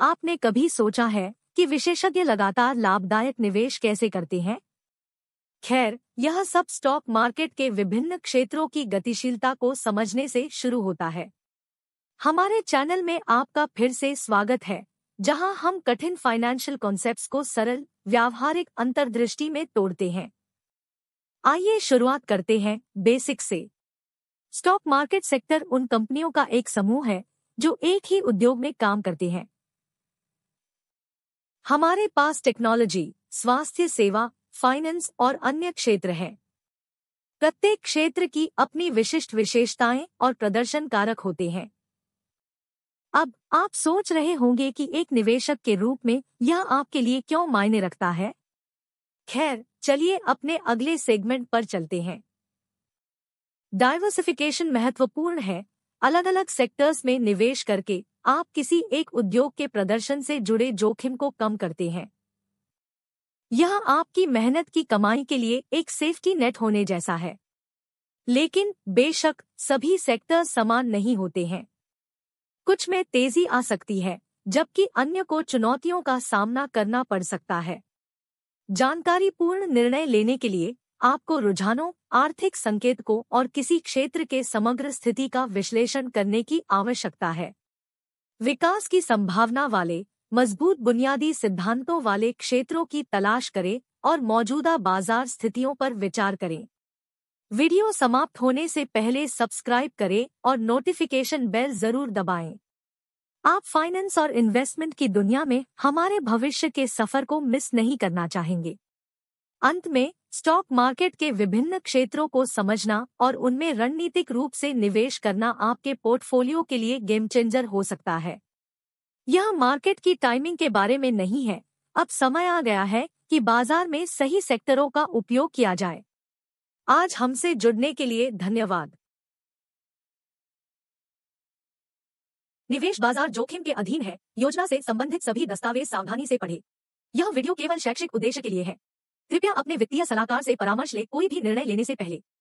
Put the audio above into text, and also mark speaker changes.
Speaker 1: आपने कभी सोचा है कि विशेषज्ञ लगातार लाभदायक निवेश कैसे करते हैं खैर यह सब स्टॉक मार्केट के विभिन्न क्षेत्रों की गतिशीलता को समझने से शुरू होता है हमारे चैनल में आपका फिर से स्वागत है जहां हम कठिन फाइनेंशियल कॉन्सेप्ट्स को सरल व्यावहारिक अंतर्दृष्टि में तोड़ते हैं आइए शुरुआत करते हैं बेसिक से स्टॉक मार्केट सेक्टर उन कंपनियों का एक समूह है जो एक ही उद्योग में काम करते हैं हमारे पास टेक्नोलॉजी स्वास्थ्य सेवा फाइनेंस और अन्य क्षेत्र हैं प्रत्येक क्षेत्र की अपनी विशिष्ट विशेषताएं और प्रदर्शन कारक होते हैं अब आप सोच रहे होंगे कि एक निवेशक के रूप में यह आपके लिए क्यों मायने रखता है खैर चलिए अपने अगले सेगमेंट पर चलते हैं डाइवर्सिफिकेशन महत्वपूर्ण है अलग अलग सेक्टर्स में निवेश करके आप किसी एक उद्योग के प्रदर्शन से जुड़े जोखिम को कम करते हैं यह आपकी मेहनत की कमाई के लिए एक सेफ्टी नेट होने जैसा है लेकिन बेशक सभी सेक्टर समान नहीं होते हैं कुछ में तेजी आ सकती है जबकि अन्य को चुनौतियों का सामना करना पड़ सकता है जानकारीपूर्ण निर्णय लेने के लिए आपको रुझानों आर्थिक संकेतकों और किसी क्षेत्र के समग्र स्थिति का विश्लेषण करने की आवश्यकता है विकास की संभावना वाले मजबूत बुनियादी सिद्धांतों वाले क्षेत्रों की तलाश करें और मौजूदा बाजार स्थितियों पर विचार करें वीडियो समाप्त होने से पहले सब्सक्राइब करें और नोटिफिकेशन बेल जरूर दबाएं। आप फाइनेंस और इन्वेस्टमेंट की दुनिया में हमारे भविष्य के सफर को मिस नहीं करना चाहेंगे अंत में स्टॉक मार्केट के विभिन्न क्षेत्रों को समझना और उनमें रणनीतिक रूप से निवेश करना आपके पोर्टफोलियो के लिए गेम चेंजर हो सकता है यह मार्केट की टाइमिंग के बारे में नहीं है अब समय आ गया है कि बाजार में सही सेक्टरों का उपयोग किया जाए आज हमसे जुड़ने के लिए धन्यवाद निवेश बाजार जोखिम के अधीन है योजना से संबंधित सभी दस्तावेज सावधानी से पढ़ें। यह वीडियो केवल शैक्षिक उद्देश्य के लिए है कृपया अपने वित्तीय सलाहकार से परामर्श ले कोई भी निर्णय लेने से पहले